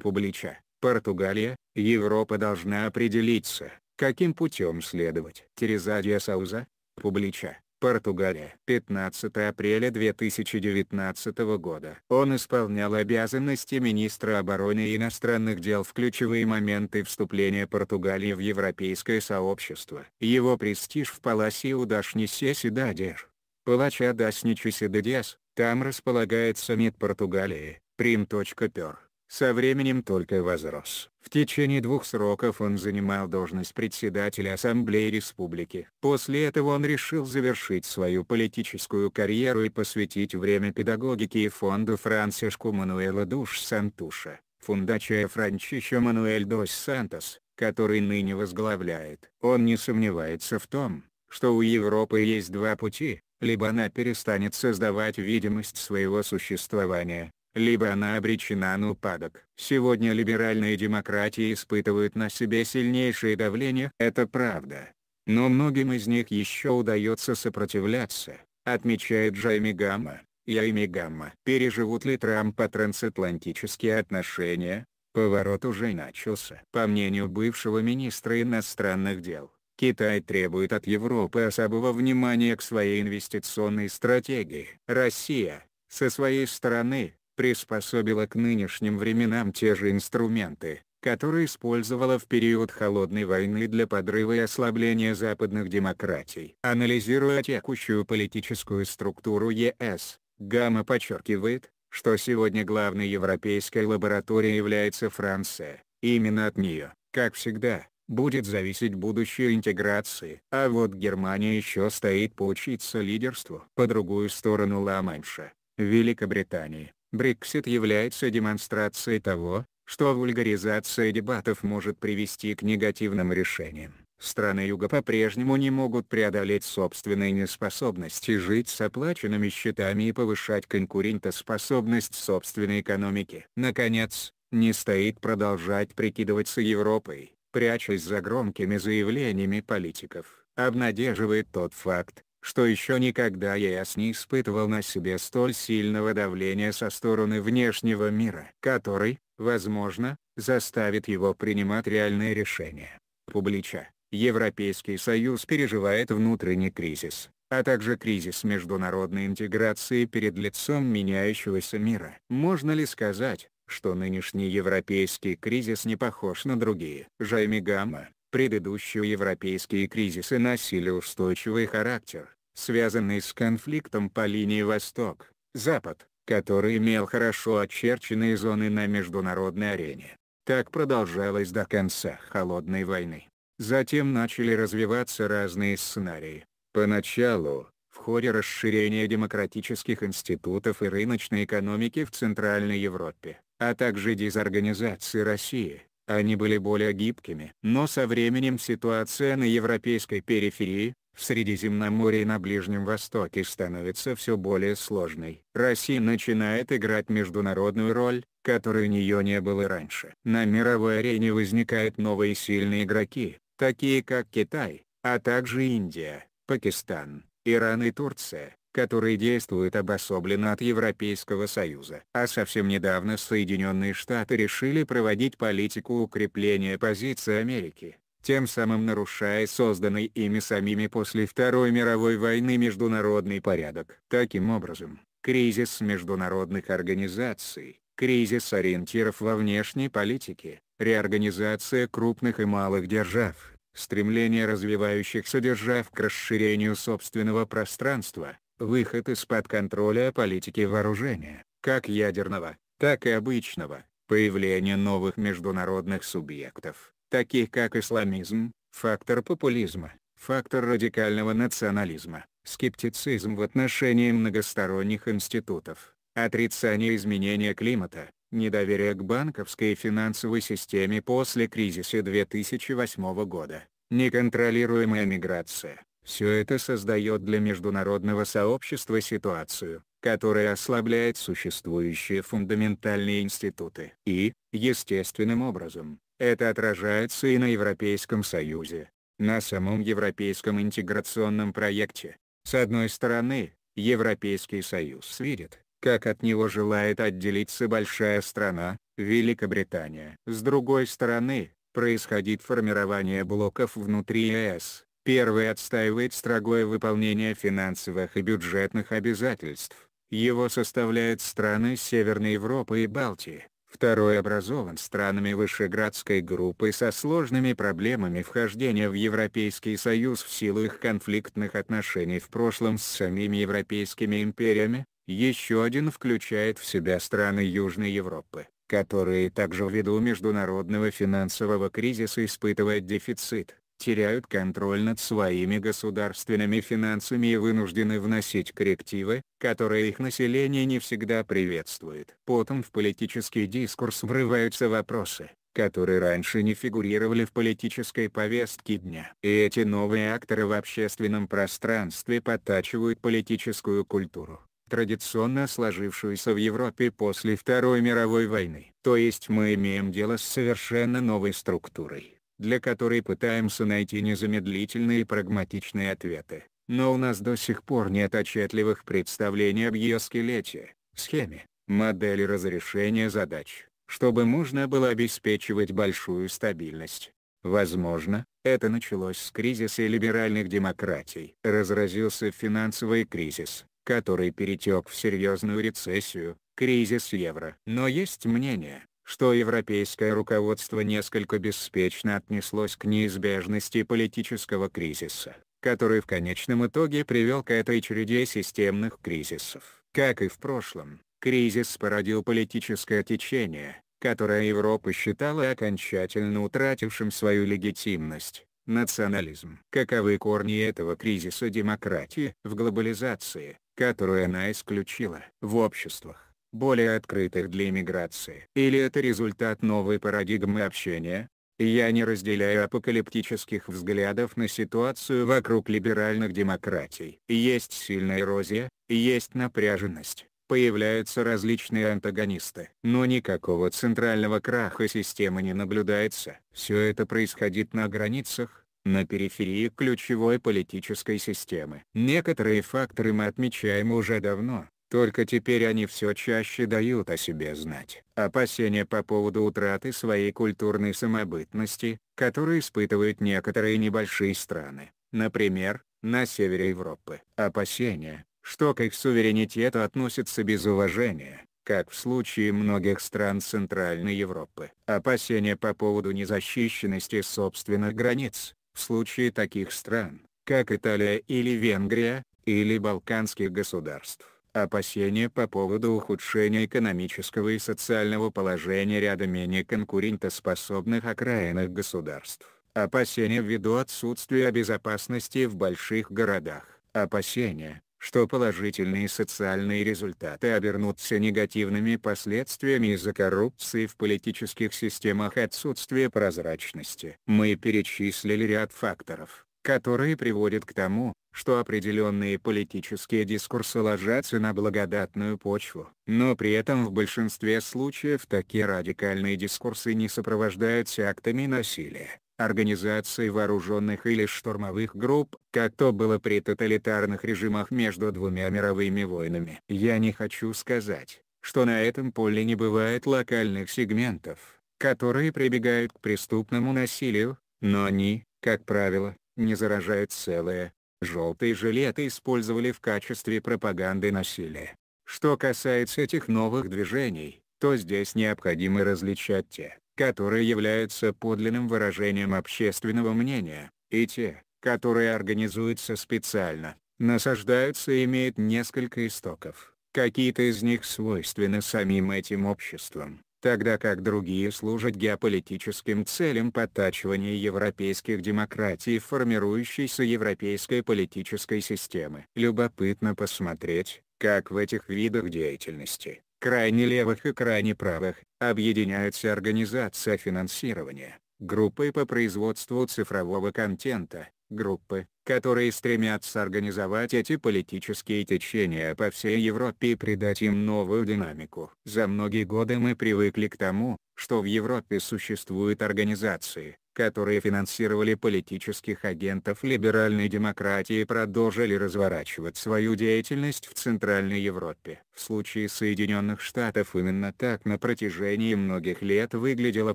Публича, Португалия, Европа должна определиться, каким путем следовать. Терезадия Сауза, Публича, Португалия. 15 апреля 2019 года. Он исполнял обязанности министра обороны и иностранных дел в ключевые моменты вступления Португалии в европейское сообщество. Его престиж в Паласе Удашнисе Сидадер. Палача Дасничи Сидадес, там располагается МИД Португалии, прим.пер со временем только возрос. В течение двух сроков он занимал должность председателя Ассамблеи Республики. После этого он решил завершить свою политическую карьеру и посвятить время педагогике и фонду Францишку Мануэла Душ Сантуша, фундача Франчишо Мануэль Дос Сантос, который ныне возглавляет. Он не сомневается в том, что у Европы есть два пути, либо она перестанет создавать видимость своего существования, либо она обречена на упадок. Сегодня либеральные демократии испытывают на себе сильнейшее давление. Это правда. Но многим из них еще удается сопротивляться, отмечает Джайми Гамма. Я и Мигамма. Переживут ли Трампа трансатлантические отношения? Поворот уже начался. По мнению бывшего министра иностранных дел, Китай требует от Европы особого внимания к своей инвестиционной стратегии. Россия, со своей стороны, приспособила к нынешним временам те же инструменты, которые использовала в период Холодной войны для подрыва и ослабления западных демократий. Анализируя текущую политическую структуру ЕС, Гамма подчеркивает, что сегодня главной европейской лабораторией является Франция. Именно от нее, как всегда, будет зависеть будущее интеграции. А вот Германия еще стоит поучиться лидерству. По другую сторону Ла-Манша, Великобритании, Брексит является демонстрацией того, что вульгаризация дебатов может привести к негативным решениям. Страны Юга по-прежнему не могут преодолеть собственные неспособности жить с оплаченными счетами и повышать конкурентоспособность собственной экономики. Наконец, не стоит продолжать прикидываться Европой, прячась за громкими заявлениями политиков. Обнадеживает тот факт, что еще никогда ЕС не испытывал на себе столь сильного давления со стороны внешнего мира, который, возможно, заставит его принимать реальные решения. Публича, Европейский Союз переживает внутренний кризис, а также кризис международной интеграции перед лицом меняющегося мира. Можно ли сказать, что нынешний европейский кризис не похож на другие? Жайми Гамма Предыдущие европейские кризисы носили устойчивый характер, связанный с конфликтом по линии Восток-Запад, который имел хорошо очерченные зоны на международной арене. Так продолжалось до конца Холодной войны. Затем начали развиваться разные сценарии. Поначалу, в ходе расширения демократических институтов и рыночной экономики в Центральной Европе, а также дезорганизации России, они были более гибкими. Но со временем ситуация на европейской периферии, в Средиземноморье и на Ближнем Востоке становится все более сложной. Россия начинает играть международную роль, которой у нее не было раньше. На мировой арене возникают новые сильные игроки, такие как Китай, а также Индия, Пакистан, Иран и Турция которые действуют обособленно от Европейского Союза. А совсем недавно Соединенные Штаты решили проводить политику укрепления позиций Америки, тем самым нарушая созданный ими самими после Второй мировой войны международный порядок. Таким образом, кризис международных организаций, кризис ориентиров во внешней политике, реорганизация крупных и малых держав, стремление развивающихся держав к расширению собственного пространства, выход из-под контроля политики вооружения, как ядерного, так и обычного, появление новых международных субъектов, таких как исламизм, фактор популизма, фактор радикального национализма, скептицизм в отношении многосторонних институтов, отрицание изменения климата, недоверие к банковской и финансовой системе после кризиса 2008 года, неконтролируемая миграция, все это создает для международного сообщества ситуацию, которая ослабляет существующие фундаментальные институты. И, естественным образом, это отражается и на Европейском Союзе, на самом европейском интеграционном проекте. С одной стороны, Европейский Союз видит, как от него желает отделиться большая страна, Великобритания. С другой стороны, происходит формирование блоков внутри ЕС, Первый отстаивает строгое выполнение финансовых и бюджетных обязательств. Его составляют страны Северной Европы и Балтии. Второй образован странами Вышеградской группы со сложными проблемами вхождения в Европейский Союз в силу их конфликтных отношений в прошлом с самими европейскими империями. Еще один включает в себя страны Южной Европы, которые также ввиду международного финансового кризиса испытывают дефицит теряют контроль над своими государственными финансами и вынуждены вносить коррективы, которые их население не всегда приветствует. Потом в политический дискурс врываются вопросы, которые раньше не фигурировали в политической повестке дня. И эти новые акторы в общественном пространстве подтачивают политическую культуру традиционно сложившуюся в Европе после Второй мировой войны. То есть мы имеем дело с совершенно новой структурой для которой пытаемся найти незамедлительные прагматичные ответы, но у нас до сих пор нет отчетливых представлений об ее скелете, схеме, модели разрешения задач, чтобы можно было обеспечивать большую стабильность. Возможно, это началось с кризиса либеральных демократий. Разразился финансовый кризис, который перетек в серьезную рецессию, кризис евро. Но есть мнение, что европейское руководство несколько беспечно отнеслось к неизбежности политического кризиса, который в конечном итоге привел к этой череде системных кризисов. Как и в прошлом, кризис породил политическое течение, которое Европа считала окончательно утратившим свою легитимность национализм. Каковы корни этого кризиса демократии в глобализации, которую она исключила в обществах? более открытых для иммиграции. Или это результат новой парадигмы общения? Я не разделяю апокалиптических взглядов на ситуацию вокруг либеральных демократий. Есть сильная эрозия, есть напряженность, появляются различные антагонисты. Но никакого центрального краха системы не наблюдается. Все это происходит на границах, на периферии ключевой политической системы. Некоторые факторы мы отмечаем уже давно, только теперь они все чаще дают о себе знать. Опасения по поводу утраты своей культурной самобытности, которые испытывают некоторые небольшие страны, например, на севере Европы. Опасения, что к их суверенитету относятся без уважения, как в случае многих стран Центральной Европы. Опасения по поводу незащищенности собственных границ, в случае таких стран, как Италия или Венгрия, или Балканских государств. Опасения по поводу ухудшения экономического и социального положения ряда менее конкурентоспособных окраинных государств. Опасения ввиду отсутствия безопасности в больших городах. Опасения, что положительные социальные результаты обернутся негативными последствиями из-за коррупции в политических системах и отсутствия прозрачности. Мы перечислили ряд факторов, которые приводят к тому, что определенные политические дискурсы ложатся на благодатную почву. Но при этом в большинстве случаев такие радикальные дискурсы не сопровождаются актами насилия, организацией вооруженных или штурмовых групп, как то было при тоталитарных режимах между двумя мировыми войнами. Я не хочу сказать, что на этом поле не бывает локальных сегментов, которые прибегают к преступному насилию, но они, как правило, не заражают целое. Желтые жилеты использовали в качестве пропаганды насилия. Что касается этих новых движений, то здесь необходимо различать те, которые являются подлинным выражением общественного мнения, и те, которые организуются специально, насаждаются и имеют несколько истоков. Какие-то из них свойственны самим этим обществам, тогда как другие служат геополитическим целям подтачивания европейских демократий формирующейся европейской политической системы. Любопытно посмотреть, как в этих видах деятельности, крайне левых и крайне правых, объединяются организация финансирования, группы по производству цифрового контента, группы, которые стремятся организовать эти политические течения по всей Европе и придать им новую динамику. За многие годы мы привыкли к тому, что в Европе существуют организации, которые финансировали политических агентов либеральной демократии и продолжили разворачивать свою деятельность в Центральной Европе. В случае Соединенных Штатов именно так на протяжении многих лет выглядела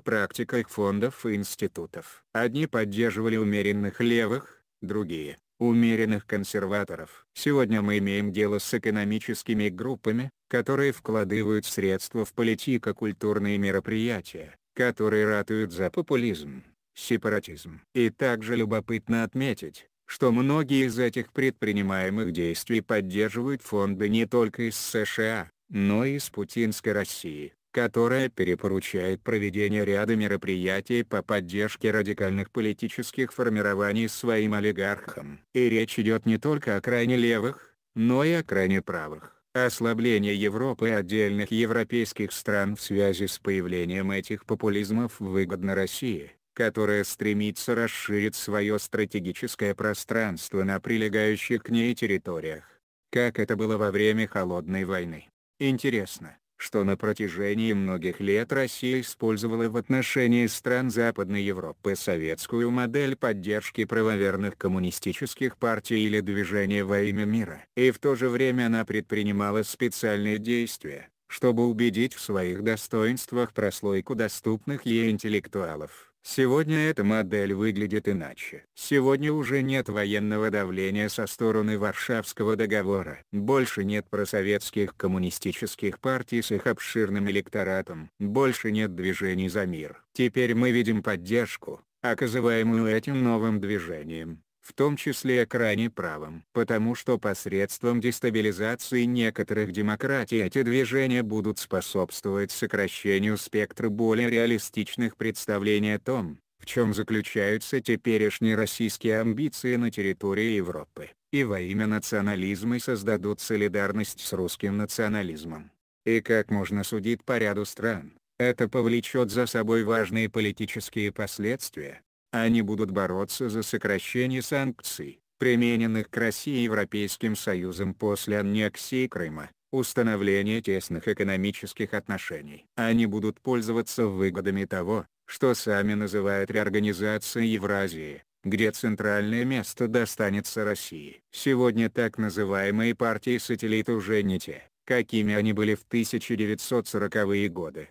практика их фондов и институтов. Одни поддерживали умеренных левых, другие, умеренных консерваторов. Сегодня мы имеем дело с экономическими группами, которые вкладывают средства в политико-культурные мероприятия, которые ратуют за популизм, сепаратизм. И также любопытно отметить, что многие из этих предпринимаемых действий поддерживают фонды не только из США, но и из путинской России которая перепоручает проведение ряда мероприятий по поддержке радикальных политических формирований своим олигархам. И речь идет не только о крайне левых, но и о крайне правых. Ослабление Европы и отдельных европейских стран в связи с появлением этих популизмов выгодно России, которая стремится расширить свое стратегическое пространство на прилегающих к ней территориях. Как это было во время Холодной войны. Интересно, что на протяжении многих лет Россия использовала в отношении стран Западной Европы советскую модель поддержки правоверных коммунистических партий или движения во имя мира. И в то же время она предпринимала специальные действия, чтобы убедить в своих достоинствах прослойку доступных ей интеллектуалов. Сегодня эта модель выглядит иначе. Сегодня уже нет военного давления со стороны Варшавского договора. Больше нет просоветских коммунистических партий с их обширным электоратом. Больше нет движений за мир. Теперь мы видим поддержку, оказываемую этим новым движением в том числе о крайне правым, Потому что посредством дестабилизации некоторых демократий эти движения будут способствовать сокращению спектра более реалистичных представлений о том, в чем заключаются теперешние российские амбиции на территории Европы, и во имя национализма создадут солидарность с русским национализмом. И как можно судить по ряду стран, это повлечет за собой важные политические последствия, они будут бороться за сокращение санкций, примененных к России Европейским Союзом после аннексии Крыма, установления тесных экономических отношений. Они будут пользоваться выгодами того, что сами называют реорганизацией Евразии, где центральное место достанется России. Сегодня так называемые партии-сателлиты уже не те, какими они были в 1940-е годы.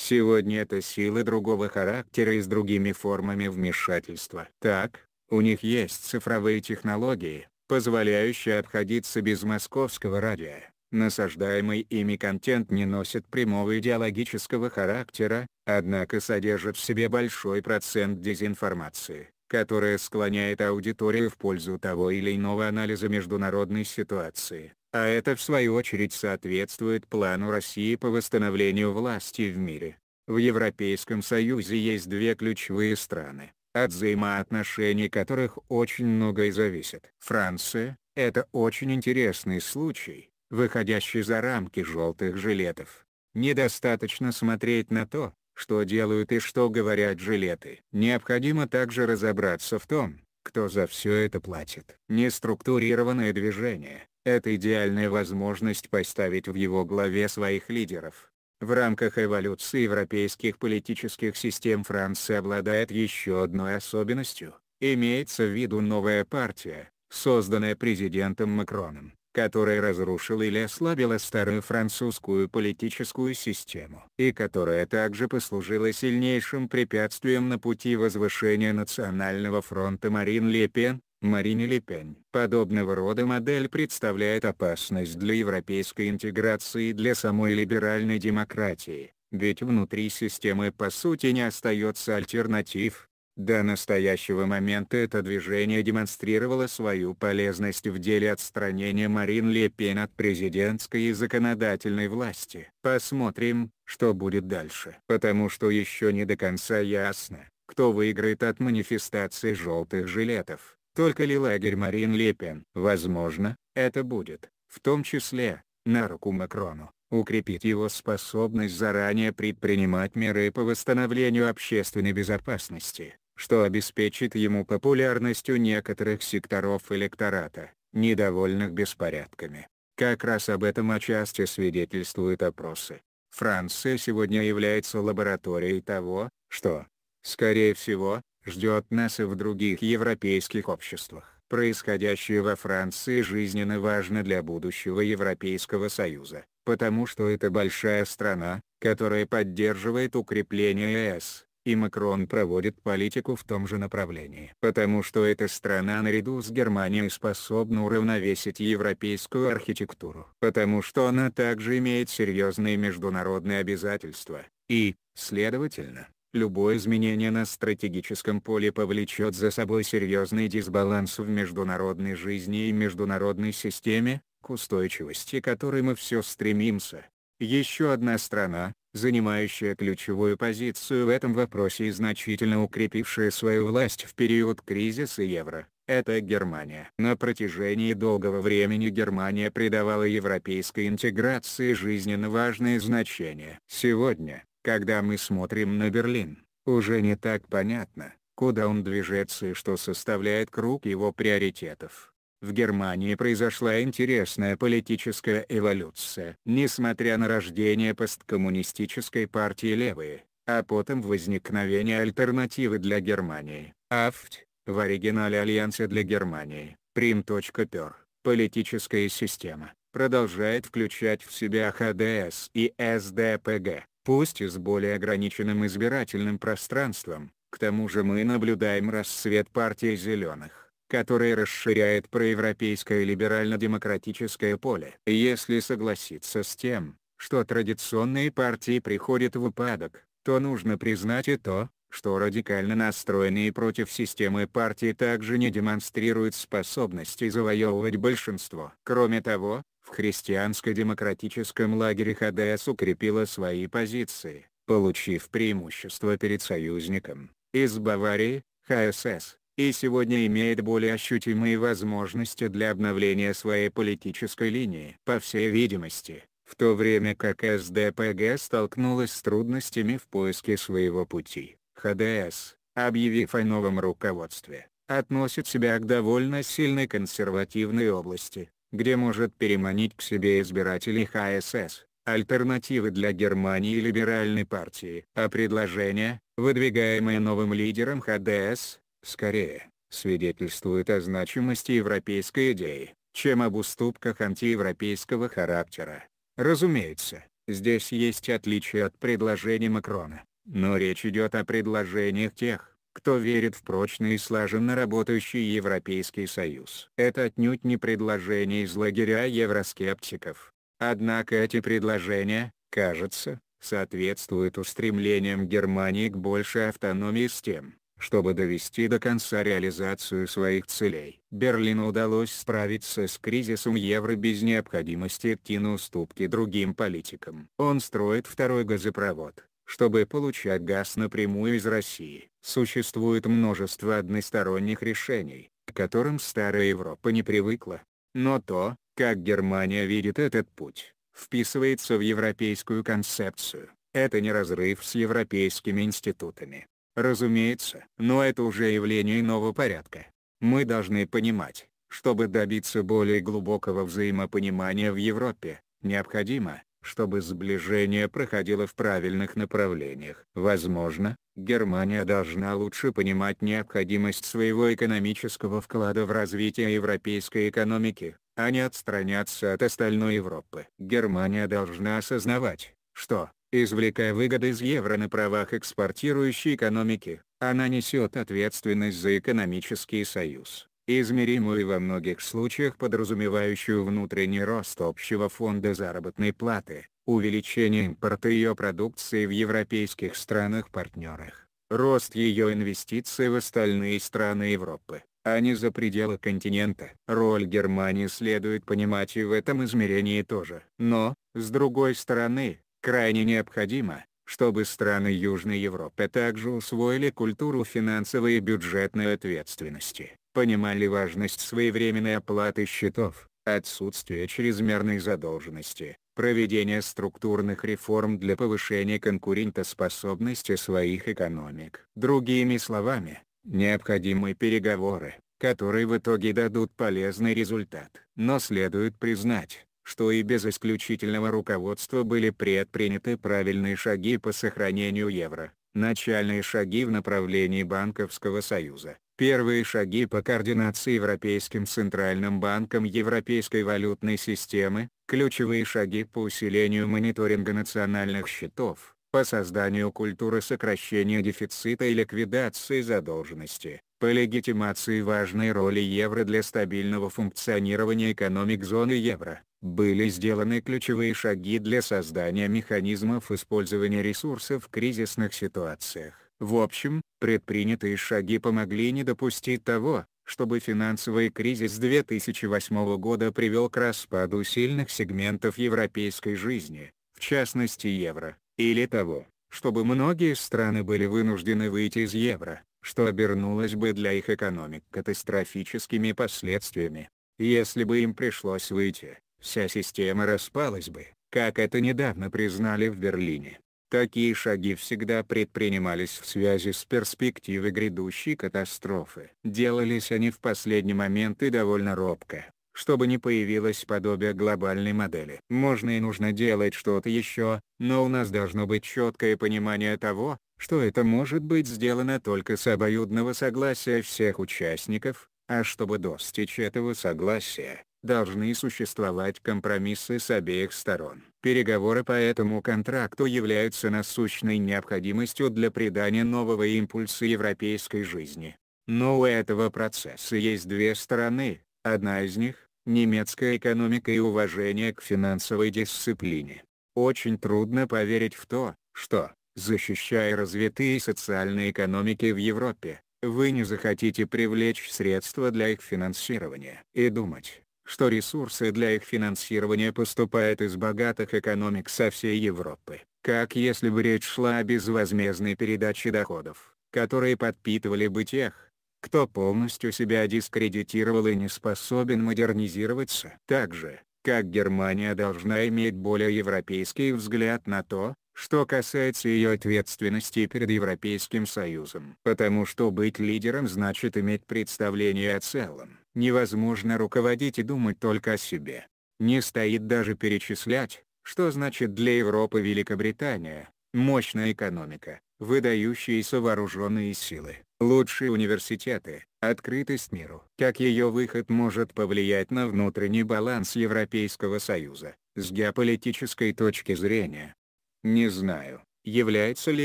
Сегодня это силы другого характера и с другими формами вмешательства. Так, у них есть цифровые технологии, позволяющие обходиться без московского радио. Насаждаемый ими контент не носит прямого идеологического характера, однако содержит в себе большой процент дезинформации, которая склоняет аудиторию в пользу того или иного анализа международной ситуации. А это в свою очередь соответствует плану России по восстановлению власти в мире. В Европейском Союзе есть две ключевые страны, от взаимоотношений которых очень многое зависит. Франция – это очень интересный случай, выходящий за рамки желтых жилетов. Недостаточно смотреть на то, что делают и что говорят жилеты. Необходимо также разобраться в том, кто за все это платит. Неструктурированное движение, это идеальная возможность поставить в его главе своих лидеров. В рамках эволюции европейских политических систем Франция обладает еще одной особенностью. Имеется в виду новая партия, созданная президентом Макроном, которая разрушила или ослабила старую французскую политическую систему, и которая также послужила сильнейшим препятствием на пути возвышения Национального фронта Марин Ле Пен, Марине Лепень. Подобного рода модель представляет опасность для европейской интеграции и для самой либеральной демократии, ведь внутри системы по сути не остается альтернатив. До настоящего момента это движение демонстрировало свою полезность в деле отстранения Марин Ле от президентской и законодательной власти. Посмотрим, что будет дальше. Потому что еще не до конца ясно, кто выиграет от манифестации желтых жилетов. Только ли лагерь Марин Лепен? Возможно, это будет, в том числе, на руку Макрону, укрепить его способность заранее предпринимать меры по восстановлению общественной безопасности, что обеспечит ему популярность у некоторых секторов электората, недовольных беспорядками. Как раз об этом отчасти свидетельствуют опросы. Франция сегодня является лабораторией того, что, скорее всего, ждет нас и в других европейских обществах. Происходящее во Франции жизненно важно для будущего Европейского Союза, потому что это большая страна, которая поддерживает укрепление ЕС, и Макрон проводит политику в том же направлении. Потому что эта страна наряду с Германией способна уравновесить европейскую архитектуру. Потому что она также имеет серьезные международные обязательства, и, следовательно, любое изменение на стратегическом поле повлечет за собой серьезный дисбаланс в международной жизни и международной системе, к устойчивости которой мы все стремимся. Еще одна страна, занимающая ключевую позицию в этом вопросе и значительно укрепившая свою власть в период кризиса евро, это Германия. На протяжении долгого времени Германия придавала европейской интеграции жизненно важное значение. Сегодня, когда мы смотрим на Берлин, уже не так понятно, куда он движется и что составляет круг его приоритетов. В Германии произошла интересная политическая эволюция, несмотря на рождение посткоммунистической партии «Левые», а потом возникновение альтернативы для Германии, АФТ, в оригинале Альянса для Германии, Прим.пер, политическая система, продолжает включать в себя ХДС и СДПГ, пусть и с более ограниченным избирательным пространством, к тому же мы наблюдаем расцвет партии «зеленых» которая расширяет проевропейское либерально-демократическое поле. Если согласиться с тем, что традиционные партии приходят в упадок, то нужно признать и то, что радикально настроенные против системы партии также не демонстрируют способности завоевывать большинство. Кроме того, в христианско-демократическом лагере ХДС укрепила свои позиции, получив преимущество перед союзником, из Баварии, ХСС, и сегодня имеет более ощутимые возможности для обновления своей политической линии. По всей видимости, в то время как СДПГ столкнулась с трудностями в поиске своего пути, ХДС, объявив о новом руководстве, относит себя к довольно сильной консервативной области, где может переманить к себе избирателей ХСС, альтернативы для Германии и либеральной партии. А предложение, выдвигаемое новым лидером ХДС, скорее, свидетельствует о значимости европейской идеи, чем об уступках антиевропейского характера. Разумеется, здесь есть отличие от предложений Макрона, но речь идет о предложениях тех, кто верит в прочный и слаженно работающий Европейский Союз. Это отнюдь не предложение из лагеря евроскептиков. Однако эти предложения, кажется, соответствуют устремлениям Германии к большей автономии с тем, чтобы довести до конца реализацию своих целей. Берлину удалось справиться с кризисом евро без необходимости идти на уступки другим политикам. Он строит второй газопровод чтобы получать газ напрямую из России, существует множество односторонних решений, к которым старая Европа не привыкла. Но то, как Германия видит этот путь, вписывается в европейскую концепцию. Это не разрыв с европейскими институтами. Разумеется, но это уже явление иного порядка. Мы должны понимать, чтобы добиться более глубокого взаимопонимания в Европе, необходимо, чтобы сближение проходило в правильных направлениях. Возможно, Германия должна лучше понимать необходимость своего экономического вклада в развитие европейской экономики, а не отстраняться от остальной Европы. Германия должна осознавать, что, извлекая выгоды из евро на правах экспортирующей экономики, она несет ответственность за экономический союз измеримую во многих случаях подразумевающую внутренний рост общего фонда заработной платы, увеличение импорта ее продукции в европейских странах-партнерах, рост ее инвестиций в остальные страны Европы, а не за пределы континента. Роль Германии следует понимать и в этом измерении тоже. Но, с другой стороны, крайне необходимо, чтобы страны Южной Европы также усвоили культуру финансовой и бюджетной ответственности понимали важность своевременной оплаты счетов, отсутствие чрезмерной задолженности, проведение структурных реформ для повышения конкурентоспособности своих экономик. Другими словами, необходимы переговоры, которые в итоге дадут полезный результат. Но следует признать, что и без исключительного руководства были предприняты правильные шаги по сохранению евро, начальные шаги в направлении Банковского союза, Первые шаги по координации Европейским центральным банком Европейской валютной системы, ключевые шаги по усилению мониторинга национальных счетов, по созданию культуры сокращения дефицита и ликвидации задолженности, по легитимации важной роли евро для стабильного функционирования экономик зоны евро, были сделаны ключевые шаги для создания механизмов использования ресурсов в кризисных ситуациях. В общем, предпринятые шаги помогли не допустить того, чтобы финансовый кризис 2008 года привел к распаду сильных сегментов европейской жизни, в частности евро, или того, чтобы многие страны были вынуждены выйти из евро, что обернулось бы для их экономик катастрофическими последствиями. Если бы им пришлось выйти, вся система распалась бы, как это недавно признали в Берлине. Такие шаги всегда предпринимались в связи с перспективой грядущей катастрофы. Делались они в последний момент и довольно робко, чтобы не появилось подобие глобальной модели. Можно и нужно делать что-то еще, но у нас должно быть четкое понимание того, что это может быть сделано только с обоюдного согласия всех участников, а чтобы достичь этого согласия, должны существовать компромиссы с обеих сторон. Переговоры по этому контракту являются насущной необходимостью для придания нового импульса европейской жизни. Но у этого процесса есть две стороны, одна из них – немецкая экономика и уважение к финансовой дисциплине. Очень трудно поверить в то, что, защищая развитые социальные экономики в Европе, вы не захотите привлечь средства для их финансирования. И думать, что ресурсы для их финансирования поступают из богатых экономик со всей Европы, как если бы речь шла о безвозмездной передаче доходов, которые подпитывали бы тех, кто полностью себя дискредитировал и не способен модернизироваться. Так же, как Германия должна иметь более европейский взгляд на то, что касается ее ответственности перед Европейским Союзом. Потому что быть лидером значит иметь представление о целом, Невозможно руководить и думать только о себе. Не стоит даже перечислять, что значит для Европы Великобритания, мощная экономика, выдающиеся вооруженные силы, лучшие университеты, открытость миру. Как ее выход может повлиять на внутренний баланс Европейского Союза, с геополитической точки зрения? Не знаю, является ли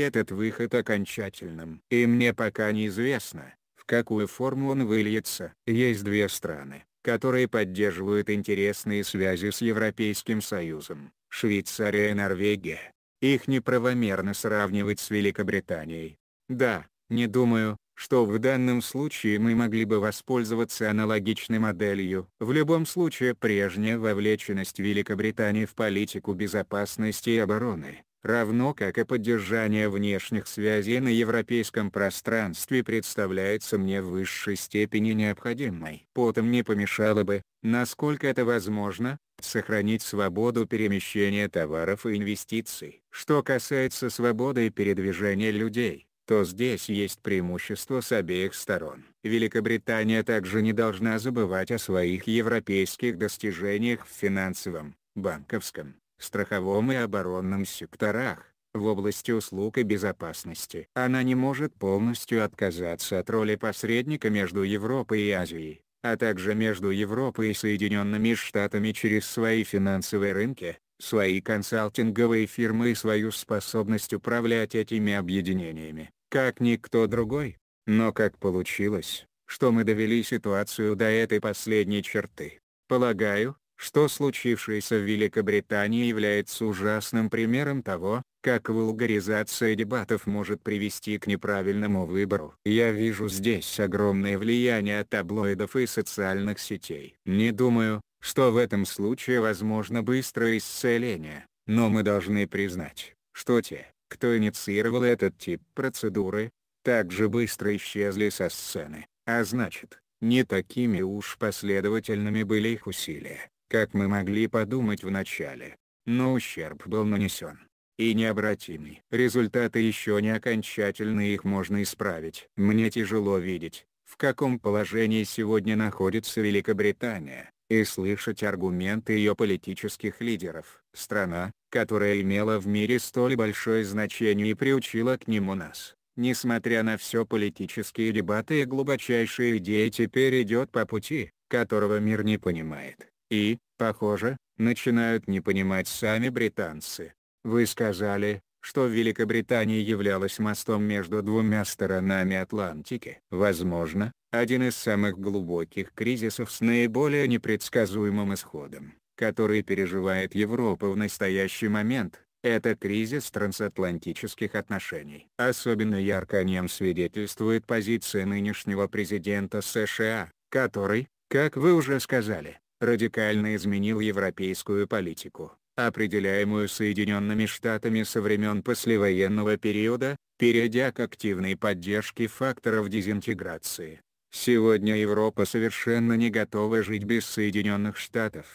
этот выход окончательным. И мне пока неизвестно, какую форму он выльется. Есть две страны, которые поддерживают интересные связи с Европейским Союзом, Швейцария и Норвегия. Их неправомерно сравнивать с Великобританией. Да, не думаю, что в данном случае мы могли бы воспользоваться аналогичной моделью. В любом случае прежняя вовлеченность Великобритании в политику безопасности и обороны, равно как и поддержание внешних связей на европейском пространстве представляется мне в высшей степени необходимой. Потом не помешало бы, насколько это возможно, сохранить свободу перемещения товаров и инвестиций. Что касается свободы передвижения людей, то здесь есть преимущество с обеих сторон. Великобритания также не должна забывать о своих европейских достижениях в финансовом, банковском, страховом и оборонном секторах, в области услуг и безопасности. Она не может полностью отказаться от роли посредника между Европой и Азией, а также между Европой и Соединенными Штатами через свои финансовые рынки, свои консалтинговые фирмы и свою способность управлять этими объединениями, как никто другой. Но как получилось, что мы довели ситуацию до этой последней черты? Полагаю, что случившееся в Великобритании является ужасным примером того, как вулгаризация дебатов может привести к неправильному выбору. Я вижу здесь огромное влияние таблоидов и социальных сетей. Не думаю, что в этом случае возможно быстрое исцеление, но мы должны признать, что те, кто инициировал этот тип процедуры, также быстро исчезли со сцены, а значит, не такими уж последовательными были их усилия как мы могли подумать вначале. Но ущерб был нанесен. И необратимый. Результаты еще не окончательны их можно исправить. Мне тяжело видеть, в каком положении сегодня находится Великобритания, и слышать аргументы ее политических лидеров. Страна, которая имела в мире столь большое значение и приучила к нему нас. Несмотря на все политические дебаты и глубочайшие идеи теперь идет по пути, которого мир не понимает. И, похоже, начинают не понимать сами британцы. Вы сказали, что Великобритания являлась мостом между двумя сторонами Атлантики. Возможно, один из самых глубоких кризисов с наиболее непредсказуемым исходом, который переживает Европа в настоящий момент, это кризис трансатлантических отношений. Особенно ярко о нем свидетельствует позиция нынешнего президента США, который, как вы уже сказали, радикально изменил европейскую политику, определяемую Соединенными Штатами со времен послевоенного периода, перейдя к активной поддержке факторов дезинтеграции. Сегодня Европа совершенно не готова жить без Соединенных Штатов.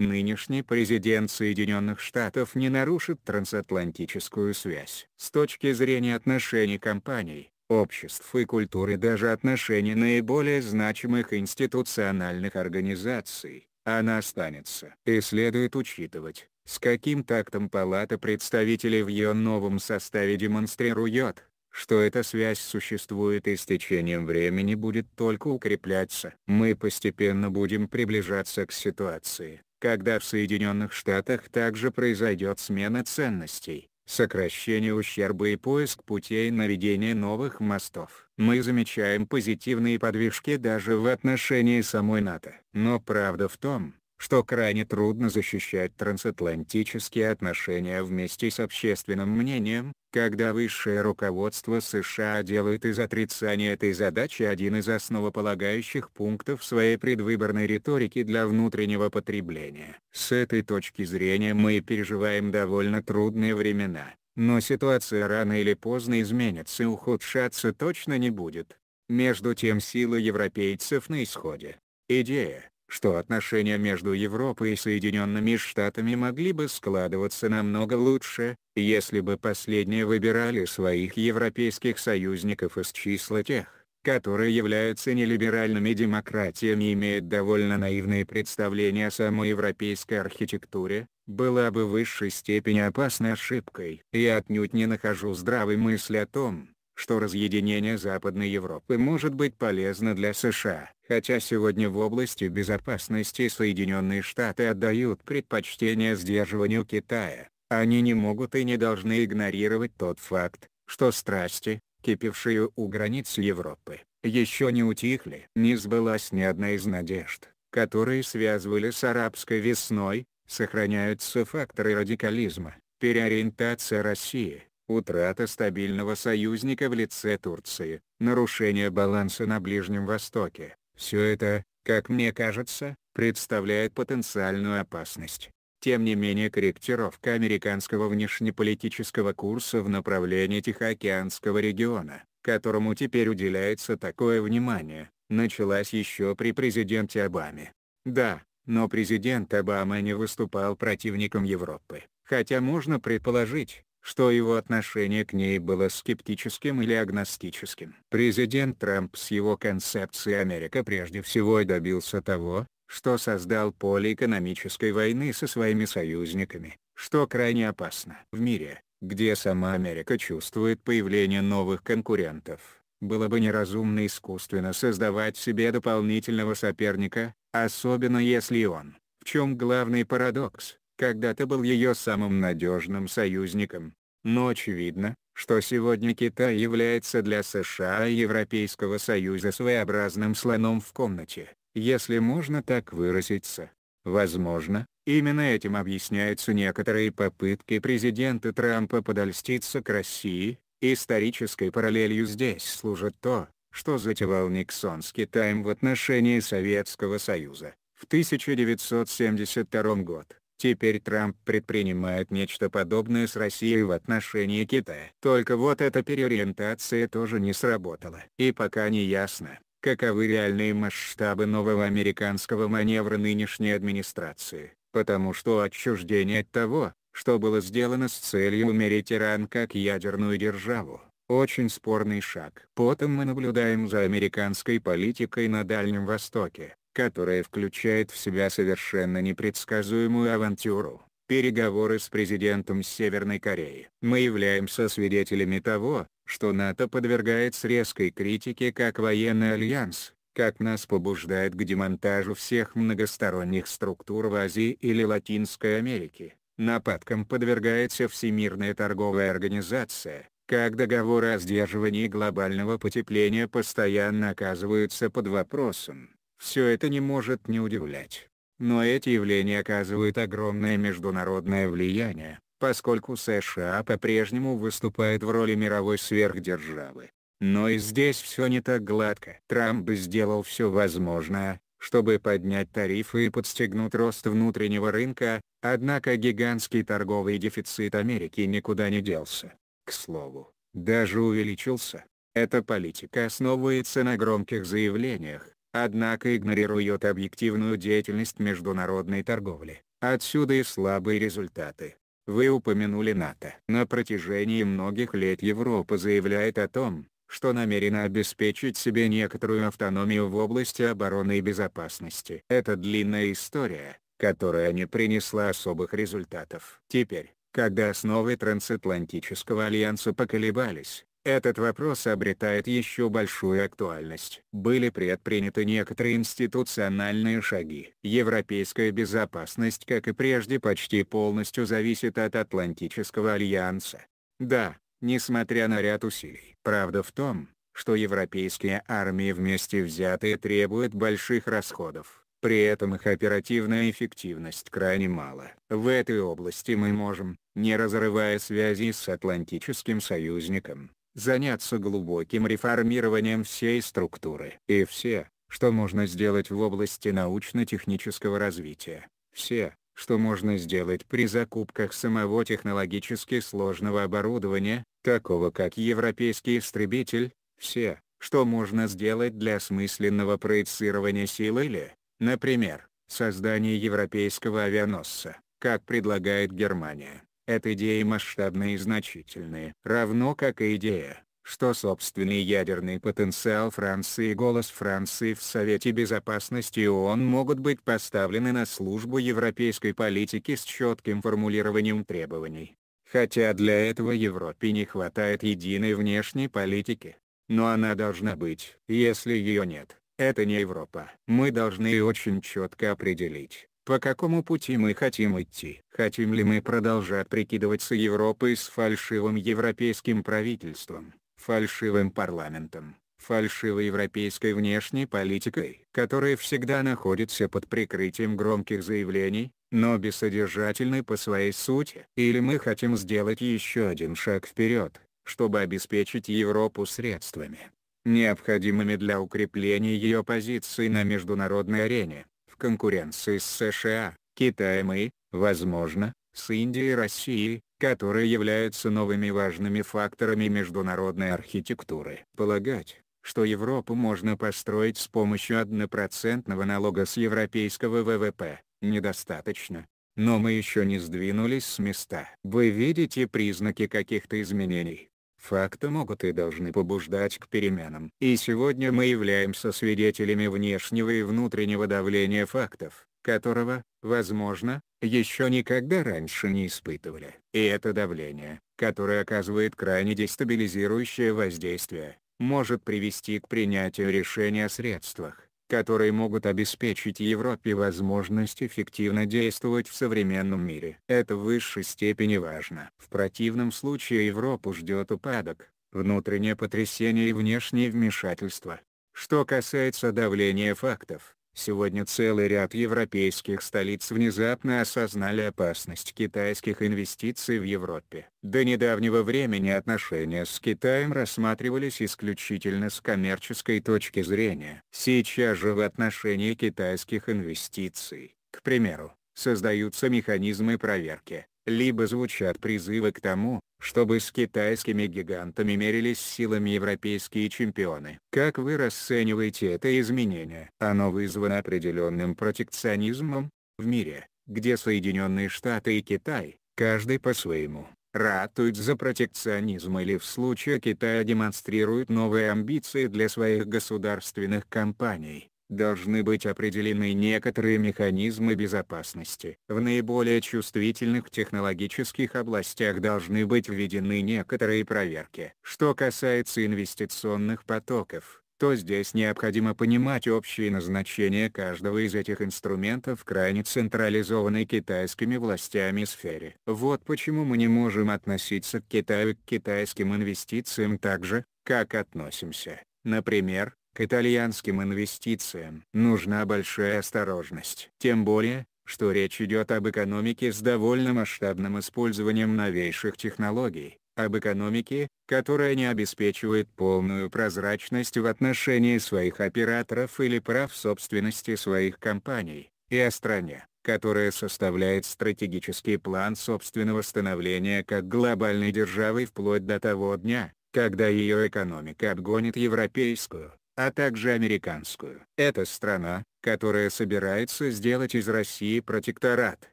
Нынешний президент Соединенных Штатов не нарушит трансатлантическую связь. С точки зрения отношений компаний, обществ и культуры даже отношений наиболее значимых институциональных организаций, она останется. И следует учитывать, с каким тактом Палата представителей в ее новом составе демонстрирует, что эта связь существует и с течением времени будет только укрепляться. Мы постепенно будем приближаться к ситуации, когда в Соединенных Штатах также произойдет смена ценностей, сокращение ущерба и поиск путей наведения новых мостов. Мы замечаем позитивные подвижки даже в отношении самой НАТО. Но правда в том, что крайне трудно защищать трансатлантические отношения вместе с общественным мнением, когда высшее руководство США делает из отрицания этой задачи один из основополагающих пунктов своей предвыборной риторики для внутреннего потребления. С этой точки зрения мы переживаем довольно трудные времена, но ситуация рано или поздно изменится и ухудшаться точно не будет. Между тем сила европейцев на исходе. Идея, что отношения между Европой и Соединенными Штатами могли бы складываться намного лучше, если бы последние выбирали своих европейских союзников из числа тех, которые являются нелиберальными демократиями и имеют довольно наивные представления о самой европейской архитектуре, была бы в высшей степени опасной ошибкой. Я отнюдь не нахожу здравой мысли о том, что разъединение Западной Европы может быть полезно для США, хотя сегодня в области безопасности Соединенные Штаты отдают предпочтение сдерживанию Китая, они не могут и не должны игнорировать тот факт, что страсти, кипевшие у границ Европы, еще не утихли. Не сбылась ни одна из надежд, которые связывали с арабской весной, сохраняются факторы радикализма, переориентация России, утрата стабильного союзника в лице Турции, нарушение баланса на Ближнем Востоке. Все это, как мне кажется, представляет потенциальную опасность. Тем не менее корректировка американского внешнеполитического курса в направлении Тихоокеанского региона, которому теперь уделяется такое внимание, началась еще при президенте Обаме. Да, но президент Обама не выступал противником Европы, хотя можно предположить, что его отношение к ней было скептическим или агностическим. Президент Трамп с его концепцией «Америка прежде всего» и добился того, что создал поле экономической войны со своими союзниками, что крайне опасно. В мире, где сама Америка чувствует появление новых конкурентов, было бы неразумно искусственно создавать себе дополнительного соперника, особенно если он, в чем главный парадокс, когда-то был ее самым надежным союзником. Но очевидно, что сегодня Китай является для США и Европейского Союза своеобразным слоном в комнате, если можно так выразиться. Возможно, именно этим объясняются некоторые попытки президента Трампа подольститься к России, исторической параллелью здесь служит то, что затевал Никсон с Китаем в отношении Советского Союза в 1972 год. Теперь Трамп предпринимает нечто подобное с Россией в отношении Китая. Только вот эта переориентация тоже не сработала. И пока не ясно, каковы реальные масштабы нового американского маневра нынешней администрации, потому что отчуждение от того, что было сделано с целью умереть Иран как ядерную державу, очень спорный шаг. Потом мы наблюдаем за американской политикой на Дальнем Востоке, которая включает в себя совершенно непредсказуемую авантюру, переговоры с президентом Северной Кореи. Мы являемся свидетелями того, что НАТО подвергается резкой критике как военный альянс, как нас побуждает к демонтажу всех многосторонних структур в Азии или Латинской Америке. Нападкам подвергается Всемирная торговая организация, как договоры о сдерживании глобального потепления постоянно оказываются под вопросом. Все это не может не удивлять. Но эти явления оказывают огромное международное влияние, поскольку США по-прежнему выступает в роли мировой сверхдержавы. Но и здесь все не так гладко. Трамп сделал все возможное, чтобы поднять тарифы и подстегнуть рост внутреннего рынка, однако гигантский торговый дефицит Америки никуда не делся. К слову, даже увеличился. Эта политика основывается на громких заявлениях, однако игнорирует объективную деятельность международной торговли. Отсюда и слабые результаты. Вы упомянули НАТО. На протяжении многих лет Европа заявляет о том, что намерена обеспечить себе некоторую автономию в области обороны и безопасности. Это длинная история, которая не принесла особых результатов. Теперь, когда основы трансатлантического альянса поколебались, этот вопрос обретает еще большую актуальность. Были предприняты некоторые институциональные шаги. Европейская безопасность как и прежде почти полностью зависит от Атлантического альянса. Да, несмотря на ряд усилий. Правда в том, что европейские армии вместе взятые требуют больших расходов, при этом их оперативная эффективность крайне мала. В этой области мы можем, не разрывая связи с Атлантическим союзником, заняться глубоким реформированием всей структуры. И все, что можно сделать в области научно-технического развития, все, что можно сделать при закупках самого технологически сложного оборудования, такого как европейский истребитель, все, что можно сделать для осмысленного проецирования сил или, например, создания европейского авианосца, как предлагает Германия. Это идеи масштабные и значительные, равно как и идея, что собственный ядерный потенциал Франции и голос Франции в Совете Безопасности ООН могут быть поставлены на службу европейской политики с четким формулированием требований. Хотя для этого Европе не хватает единой внешней политики. Но она должна быть. Если ее нет, это не Европа. Мы должны очень четко определить, по какому пути мы хотим идти. Хотим ли мы продолжать прикидываться Европой с фальшивым европейским правительством, фальшивым парламентом, фальшивой европейской внешней политикой, которая всегда находится под прикрытием громких заявлений, но бессодержательной по своей сути. Или мы хотим сделать еще один шаг вперед, чтобы обеспечить Европу средствами, необходимыми для укрепления ее позиций на международной арене в конкуренции с США, Китаем и, возможно, с Индией и Россией, которые являются новыми важными факторами международной архитектуры. Полагать, что Европу можно построить с помощью однопроцентного налога с европейского ВВП, недостаточно. Но мы еще не сдвинулись с места. Вы видите признаки каких-то изменений? Факты могут и должны побуждать к переменам. И сегодня мы являемся свидетелями внешнего и внутреннего давления фактов, которого, возможно, еще никогда раньше не испытывали. И это давление, которое оказывает крайне дестабилизирующее воздействие, может привести к принятию решения о средствах, которые могут обеспечить Европе возможность эффективно действовать в современном мире. Это в высшей степени важно. В противном случае Европу ждет упадок, внутреннее потрясение и внешнее вмешательство. Что касается давления фактов, Сегодня целый ряд европейских столиц внезапно осознали опасность китайских инвестиций в Европе. До недавнего времени отношения с Китаем рассматривались исключительно с коммерческой точки зрения. Сейчас же в отношении китайских инвестиций, к примеру, создаются механизмы проверки, либо звучат призывы к тому, чтобы с китайскими гигантами мерились силами европейские чемпионы. Как вы расцениваете это изменение? Оно вызвано определенным протекционизмом, в мире, где Соединенные Штаты и Китай, каждый по-своему, ратуют за протекционизм или в случае Китая демонстрируют новые амбиции для своих государственных компаний должны быть определены некоторые механизмы безопасности. В наиболее чувствительных технологических областях должны быть введены некоторые проверки. Что касается инвестиционных потоков, то здесь необходимо понимать общее назначение каждого из этих инструментов крайне централизованной китайскими властями сфере. Вот почему мы не можем относиться к Китаю и к китайским инвестициям так же, как относимся, например, к итальянским инвестициям нужна большая осторожность. Тем более, что речь идет об экономике с довольно масштабным использованием новейших технологий, об экономике, которая не обеспечивает полную прозрачность в отношении своих операторов или прав собственности своих компаний, и о стране, которая составляет стратегический план собственного становления как глобальной державы вплоть до того дня, когда ее экономика обгонит европейскую а также американскую. Это страна, которая собирается сделать из России протекторат.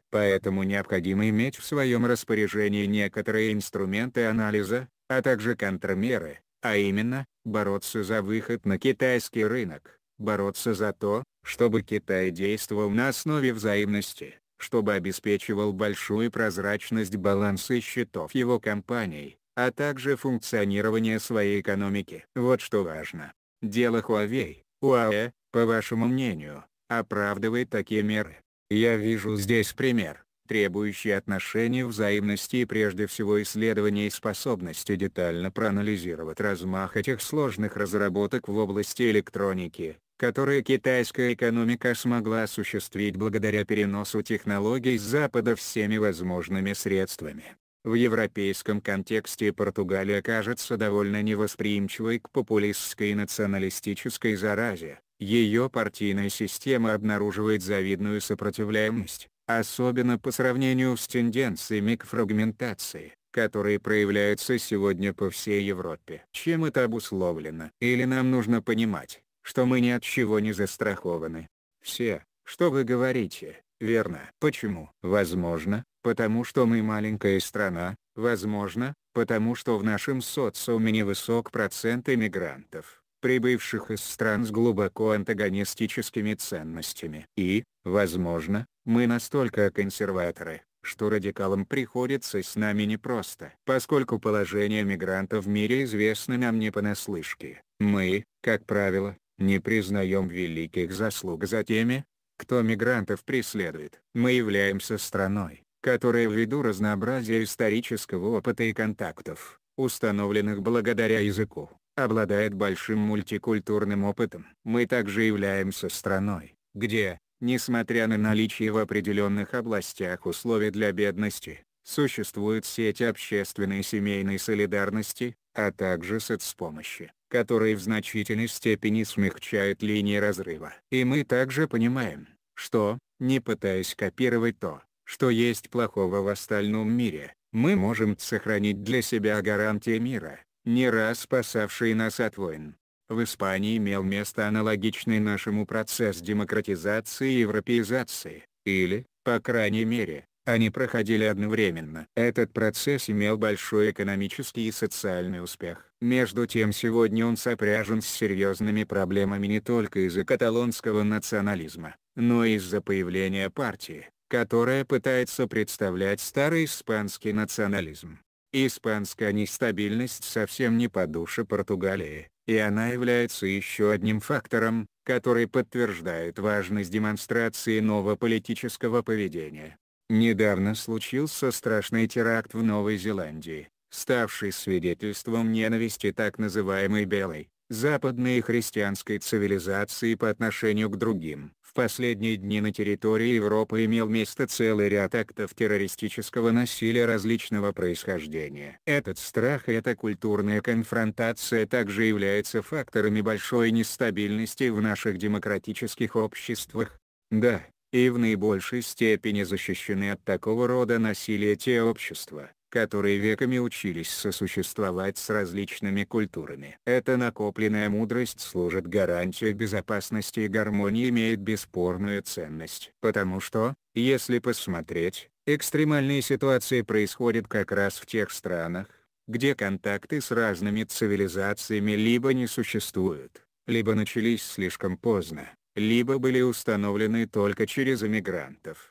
Поэтому необходимо иметь в своем распоряжении некоторые инструменты анализа, а также контрмеры, а именно, бороться за выход на китайский рынок, бороться за то, чтобы Китай действовал на основе взаимности, чтобы обеспечивал большую прозрачность баланса счетов его компаний, а также функционирование своей экономики. Вот что важно. Дело Huawei, Huawei, по вашему мнению, оправдывает такие меры. Я вижу здесь пример, требующий отношений взаимности и прежде всего исследований способности детально проанализировать размах этих сложных разработок в области электроники, которые китайская экономика смогла осуществить благодаря переносу технологий с Запада всеми возможными средствами. В европейском контексте Португалия кажется довольно невосприимчивой к популистской и националистической заразе, ее партийная система обнаруживает завидную сопротивляемость, особенно по сравнению с тенденциями к фрагментации, которые проявляются сегодня по всей Европе. Чем это обусловлено? Или нам нужно понимать, что мы ни от чего не застрахованы? Все, что вы говорите, верно. Почему? Возможно, потому что мы маленькая страна, возможно, потому что в нашем социуме невысок процент иммигрантов, прибывших из стран с глубоко антагонистическими ценностями. И, возможно, мы настолько консерваторы, что радикалам приходится с нами непросто. Поскольку положение мигрантов в мире известно нам не понаслышке, мы, как правило, не признаем великих заслуг за теми, кто мигрантов преследует. Мы являемся страной, которые ввиду разнообразия исторического опыта и контактов, установленных благодаря языку, обладает большим мультикультурным опытом. Мы также являемся страной, где, несмотря на наличие в определенных областях условий для бедности, существует сеть общественной и семейной солидарности, а также соцпомощи, которые в значительной степени смягчают линии разрыва. И мы также понимаем, что, не пытаясь копировать то, что есть плохого в остальном мире, мы можем сохранить для себя гарантии мира, не раз спасавшие нас от войн. В Испании имел место аналогичный нашему процесс демократизации и европеизации, или, по крайней мере, они проходили одновременно. Этот процесс имел большой экономический и социальный успех. Между тем сегодня он сопряжен с серьезными проблемами не только из-за каталонского национализма, но и из-за появления партии, которая пытается представлять старый испанский национализм. Испанская нестабильность совсем не по душе Португалии, и она является еще одним фактором, который подтверждает важность демонстрации нового политического поведения. Недавно случился страшный теракт в Новой Зеландии, ставший свидетельством ненависти так называемой «белой», западной христианской цивилизации по отношению к другим, в последние дни на территории Европы имел место целый ряд актов террористического насилия различного происхождения. Этот страх и эта культурная конфронтация также являются факторами большой нестабильности в наших демократических обществах. Да, и в наибольшей степени защищены от такого рода насилия те общества, которые веками учились сосуществовать с различными культурами. Эта накопленная мудрость служит гарантией безопасности и гармонии имеет бесспорную ценность. Потому что, если посмотреть, экстремальные ситуации происходят как раз в тех странах, где контакты с разными цивилизациями либо не существуют, либо начались слишком поздно, либо были установлены только через эмигрантов.